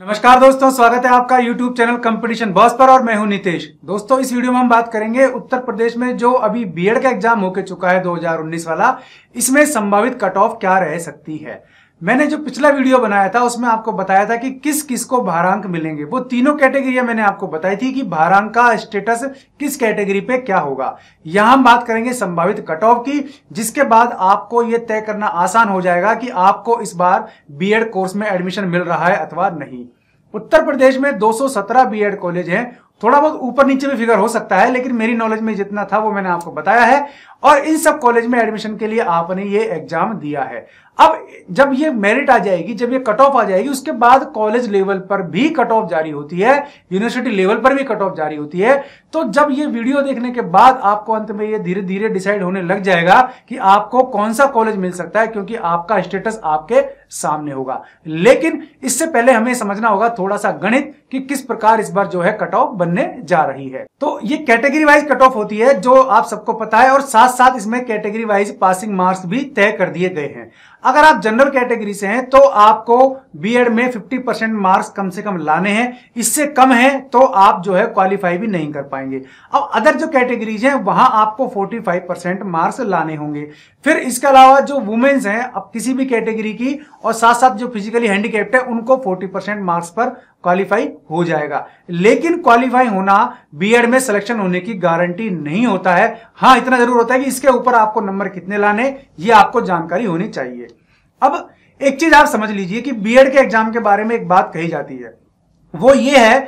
नमस्कार दोस्तों स्वागत है आपका YouTube चैनल कंपटीशन बॉस पर और मैं हूं नितेश दोस्तों इस वीडियो में हम बात करेंगे उत्तर प्रदेश में जो अभी बीएड का एग्जाम होके चुका है 2019 वाला इसमें संभावित कट ऑफ क्या रह सकती है मैंने जो पिछला वीडियो बनाया था उसमें आपको बताया था कि किस किस को भारांक मिलेंगे वो तीनों कैटेगरियां मैंने आपको बताई थी कि भारांक का स्टेटस किस कैटेगरी पे क्या होगा यहां हम बात करेंगे संभावित कट ऑफ की जिसके बाद आपको ये तय करना आसान हो जाएगा कि आपको इस बार बीएड कोर्स में एडमिशन मिल रहा है अथवा नहीं उत्तर प्रदेश में दो बीएड कॉलेज है थोड़ा बहुत ऊपर नीचे भी फिगर हो सकता है लेकिन मेरी नॉलेज में जितना था वो मैंने आपको बताया है और इन सब कॉलेज में एडमिशन के लिए आपने ये एग्जाम दिया है अब जब ये मेरिट आ जाएगी जब ये कट ऑफ आ जाएगी उसके बाद कॉलेज लेवल पर भी कट ऑफ जारी होती है यूनिवर्सिटी लेवल पर भी कट ऑफ जारी होती है तो जब ये वीडियो देखने के बाद आपको अंत में ये धीरे धीरे डिसाइड होने लग जाएगा कि आपको कौन सा कॉलेज मिल सकता है क्योंकि आपका स्टेटस आपके सामने होगा लेकिन इससे पहले हमें समझना होगा थोड़ा सा गणित कि किस प्रकार इस बार जो है कट ऑफ बनने जा रही है तो ये कैटेगरी वाइज कट ऑफ होती है जो आप सबको पता है और साथ साथ इसमें कैटेगरी वाइज पासिंग मार्क्स भी तय कर दिए गए हैं अगर आप जनरल कैटेगरी से हैं तो आपको बीएड में 50 परसेंट मार्क्स कम से कम लाने हैं इससे कम है तो आप जो है क्वालिफाई भी नहीं कर पाएंगे अब अदर जो कैटेगरीज हैं वहां आपको 45 परसेंट मार्क्स लाने होंगे फिर इसके अलावा जो वुमेन्स हैं अब किसी भी कैटेगरी की और साथ साथ जो फिजिकली हैंडीकेप्ट है उनको फोर्टी परसेंट मार्क्स पर क्वालिफाई हो जाएगा लेकिन क्वालिफाई होना बीएड में सिलेक्शन होने की गारंटी नहीं होता है हाँ इतना जरूर होता है कि इसके ऊपर आपको नंबर कितने लाने ये आपको जानकारी होनी चाहिए अब एक चीज आप समझ लीजिए कि बीएड के एग्जाम के बारे में एक बात कही जाती है वो ये है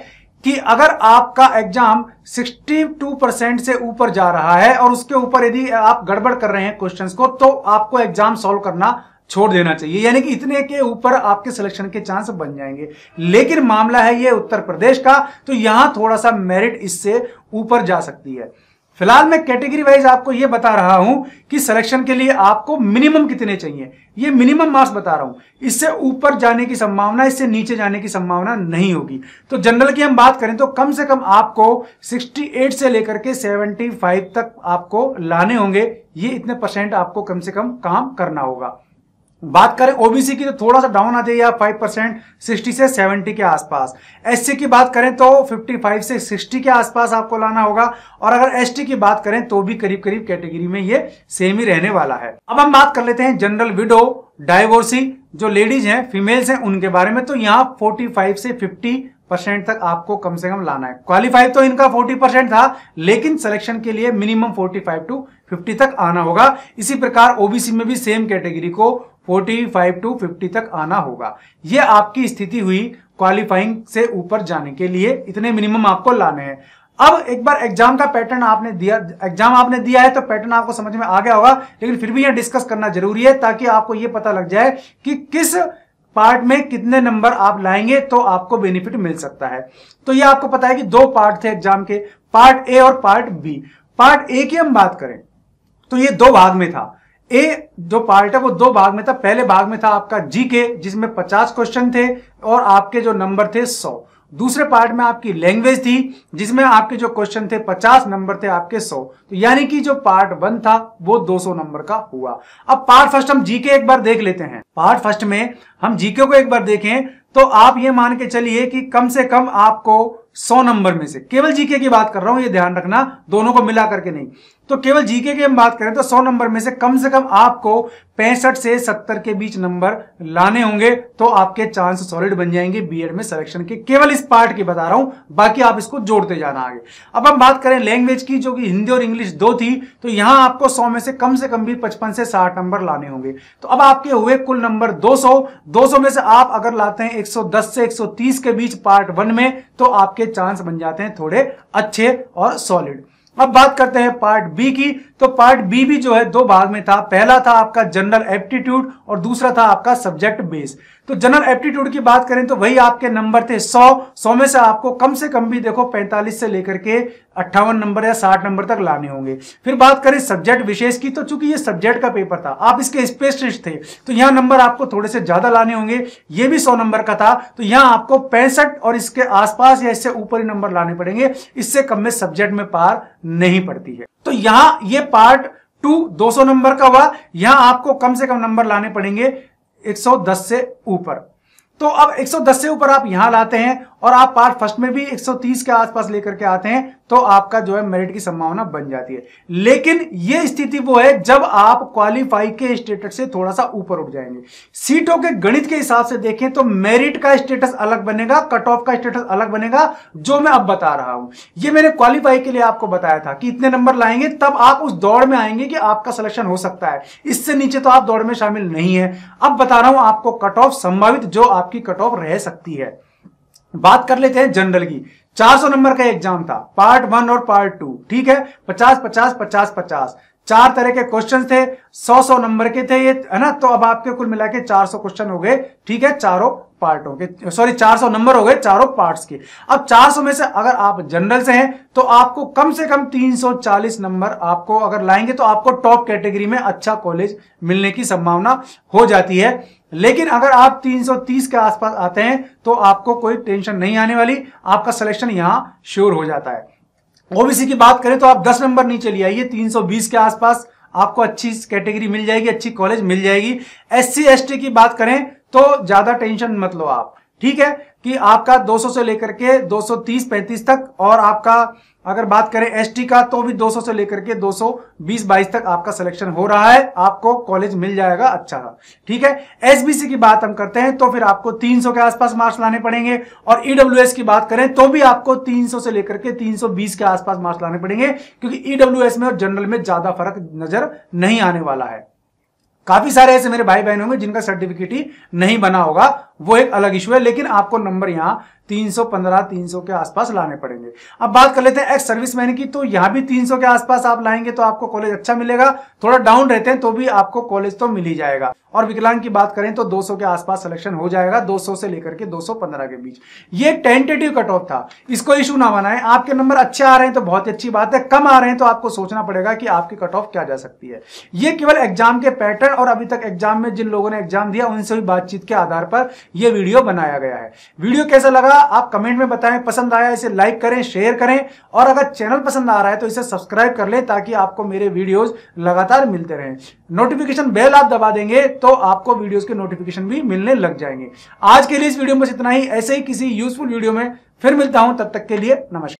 कि अगर आपका एग्जाम 62 परसेंट से ऊपर जा रहा है और उसके ऊपर यदि आप गड़बड़ कर रहे हैं क्वेश्चंस को तो आपको एग्जाम सॉल्व करना छोड़ देना चाहिए यानी कि इतने के ऊपर आपके सिलेक्शन के चांस बन जाएंगे लेकिन मामला है ये उत्तर प्रदेश का तो यहां थोड़ा सा मेरिट इससे ऊपर जा सकती है फिलहाल मैं कैटेगरी वाइज आपको ये बता रहा हूं कि सिलेक्शन के लिए आपको मिनिमम कितने चाहिए ये मिनिमम मार्क्स बता रहा हूं इससे ऊपर जाने की संभावना इससे नीचे जाने की संभावना नहीं होगी तो जनरल की हम बात करें तो कम से कम आपको 68 से लेकर के 75 तक आपको लाने होंगे ये इतने परसेंट आपको कम से कम काम करना होगा बात करें ओबीसी की तो थोड़ा सा डाउन आ जाइए फाइव परसेंट सिक्सटी से सेवेंटी के आसपास एससी की बात करें तो फिफ्टी फाइव से सिक्सटी के आसपास आपको लाना होगा और अगर एसटी की बात करें तो भी करीब करीब कैटेगरी में ये सेम ही रहने वाला है अब हम बात कर लेते हैं जनरल विडो डाइवोर्सी जो लेडीज हैं फीमेल्स हैं उनके बारे में तो यहाँ फोर्टी फाइव से फिफ्टी परसेंट तक आपको कम से कम लाना है क्वालिफाई तो इनका 40 परसेंट था लेकिन सिलेक्शन के लिए मिनिमम 45 टू 50 तक आना होगा इसी प्रकार ओबीसी में भी सेम कैटेगरी को 45 टू 50 तक आना होगा ये आपकी स्थिति हुई क्वालिफाइंग से ऊपर जाने के लिए इतने मिनिमम आपको लाने हैं अब एक बार एग्जाम का पैटर्न आपने दिया एग्जाम आपने दिया है तो पैटर्न आपको समझ में आ गया होगा लेकिन फिर भी यह डिस्कस करना जरूरी है ताकि आपको यह पता लग जाए कि किस पार्ट में कितने नंबर आप लाएंगे तो आपको बेनिफिट मिल सकता है तो यह आपको पता है कि दो पार्ट थे एग्जाम के पार्ट ए और पार्ट बी पार्ट ए की हम बात करें तो ये दो भाग में था ए जो पार्ट है वो दो भाग में था पहले भाग में था आपका जीके जिसमें 50 क्वेश्चन थे और आपके जो नंबर थे 100 दूसरे पार्ट में आपकी लैंग्वेज थी जिसमें आपके जो क्वेश्चन थे 50 नंबर थे आपके 100 तो यानी कि जो पार्ट वन था वो 200 नंबर का हुआ अब पार्ट फर्स्ट हम जीके एक बार देख लेते हैं पार्ट फर्स्ट में हम जीके को एक बार देखें तो आप ये मान के चलिए कि कम से कम आपको सौ नंबर में से केवल जीके की बात कर रहा हूं ये ध्यान रखना दोनों को मिला करके नहीं तो केवल जीके की हम बात करें तो सौ नंबर में से कम से कम आपको पैंसठ से सत्तर के बीच नंबर लाने होंगे तो आपके चांस सॉलिड बन जाएंगे बीएड में सिलेक्शन के केवल इस पार्ट की बता रहा हूं बाकी आप इसको जोड़ते जाना आगे अब हम बात करें लैंग्वेज की जो कि हिंदी और इंग्लिश दो थी तो यहां आपको सौ में से कम से कम भी पचपन से साठ नंबर लाने होंगे तो अब आपके हुए कुल नंबर दो सौ में से आप अगर लाते हैं एक से एक के बीच पार्ट वन में तो आपके आपके चांस बन जाते हैं थोड़े अच्छे और सॉलिड अब बात करते हैं पार्ट बी की तो पार्ट बी भी जो है दो भाग में था पहला था आपका जनरल एप्टीट्यूड और दूसरा था आपका सब्जेक्ट बेस तो जनरल एप्टीट्यूड की बात करें तो वही आपके नंबर थे 100 100 में से आपको कम से कम भी देखो 45 से लेकर के अट्ठावन नंबर या 60 नंबर तक लाने होंगे फिर बात करें सब्जेक्ट विशेष की तो चूंकि ये सब्जेक्ट का पेपर था आप इसके स्पेशलिस्ट थे तो यहाँ नंबर आपको थोड़े से ज्यादा लाने होंगे ये भी सौ नंबर का था तो यहाँ आपको पैंसठ और इसके आसपास या इससे ऊपर ही नंबर लाने पड़ेंगे इससे कम में सब्जेक्ट में पार नहीं पड़ती है तो यहाँ ये पार्ट टू दो नंबर का हुआ यहां आपको कम से कम नंबर लाने पड़ेंगे 110 से ऊपर तो अब 110 से ऊपर आप यहां लाते हैं और आप पार्ट फर्स्ट में भी 130 के आसपास लेकर के आते हैं तो आपका जो है मेरिट की संभावना बन जाती है लेकिन यह स्थिति वो है जब आप क्वालिफाई के स्टेटस से थोड़ा सा ऊपर उठ जाएंगे सीटों के गणित के हिसाब से देखें तो मेरिट का स्टेटस अलग बनेगा कट ऑफ का स्टेटस अलग बनेगा जो मैं अब बता रहा हूं यह मैंने क्वालिफाई के लिए आपको बताया था कि इतने नंबर लाएंगे तब आप उस दौड़ में आएंगे कि आपका सिलेक्शन हो सकता है इससे नीचे तो आप दौड़ में शामिल नहीं है अब बता रहा हूं आपको कट ऑफ संभावित जो आपकी कट ऑफ रह सकती है बात कर लेते हैं जनरल की 400 नंबर का एग्जाम था पार्ट वन और पार्ट टू ठीक है 50 50 50 50 चार तरह के क्वेश्चन थे सौ सौ नंबर के थे ये है ना तो अब आपके कुल मिला के चार सौ क्वेश्चन हो गए ठीक है चारों पार्ट हो गए सॉरी चार सौ नंबर हो गए चारों पार्ट्स के अब चार सौ में से अगर आप जनरल से हैं तो आपको कम से कम तीन सौ चालीस नंबर आपको अगर लाएंगे तो आपको टॉप कैटेगरी में अच्छा कॉलेज मिलने की संभावना हो जाती है लेकिन अगर आप 330 के आसपास आते हैं तो आपको कोई टेंशन नहीं आने वाली आपका सिलेक्शन यहां श्योर हो जाता है ओबीसी की बात करें तो आप दस नंबर नीचे ले आइए 320 के आसपास आपको अच्छी कैटेगरी मिल जाएगी अच्छी कॉलेज मिल जाएगी एस सी की बात करें तो ज्यादा टेंशन मत लो आप ठीक है कि आपका 200 से लेकर के 230 35 तक और आपका अगर बात करें एसटी का तो भी 200 से लेकर के 220 22 तक आपका सिलेक्शन हो रहा है आपको कॉलेज मिल जाएगा अच्छा ठीक है एसबीसी की बात हम करते हैं तो फिर आपको 300 के आसपास मार्क्स लाने पड़ेंगे और ईडब्ल्यूएस e की बात करें तो भी आपको 300 से लेकर के 320 के आसपास मार्क्स लाने पड़ेंगे क्योंकि ईडब्ल्यू e में और जनरल में ज्यादा फर्क नजर नहीं आने वाला है काफी सारे ऐसे मेरे भाई बहन होंगे जिनका सर्टिफिकेट ही नहीं बना होगा वो एक अलग इशू है लेकिन आपको नंबर यहाँ 315 300 के आसपास लाने पड़ेंगे अब बात कर लेते हैं एक्स सर्विसमैन की तो यहाँ भी 300 के आसपास आप लाएंगे तो आपको कॉलेज अच्छा मिलेगा थोड़ा डाउन रहते हैं तो भी आपको कॉलेज तो मिल ही जाएगा और विकलांग की बात करें तो 200 के आसपास सिलेक्शन हो जाएगा 200 से लेकर के 215 के बीच ये टेंटेटिव कट ऑफ था इसको इशू ना बनाए आपके नंबर अच्छे आ रहे हैं तो बहुत ही अच्छी बात है कम आ रहे हैं तो आपको सोचना पड़ेगा कि आपकी कट ऑफ क्या जा सकती है ये केवल एग्जाम के पैटर्न और अभी तक एग्जाम में जिन लोगों ने एग्जाम दिया उनसे भी बातचीत के आधार पर ये वीडियो बनाया गया है वीडियो कैसा लगा आप कमेंट में बताएं पसंद आया इसे लाइक करें शेयर करें और अगर चैनल पसंद आ रहा है तो इसे सब्सक्राइब कर लें ताकि आपको मेरे वीडियोज लगातार मिलते रहें नोटिफिकेशन बेल आप दबा देंगे तो आपको वीडियोज के नोटिफिकेशन भी मिलने लग जाएंगे आज के लिए इस वीडियो में बस इतना ही ऐसे ही किसी यूजफुल वीडियो में फिर मिलता हूं तब तक के लिए नमस्कार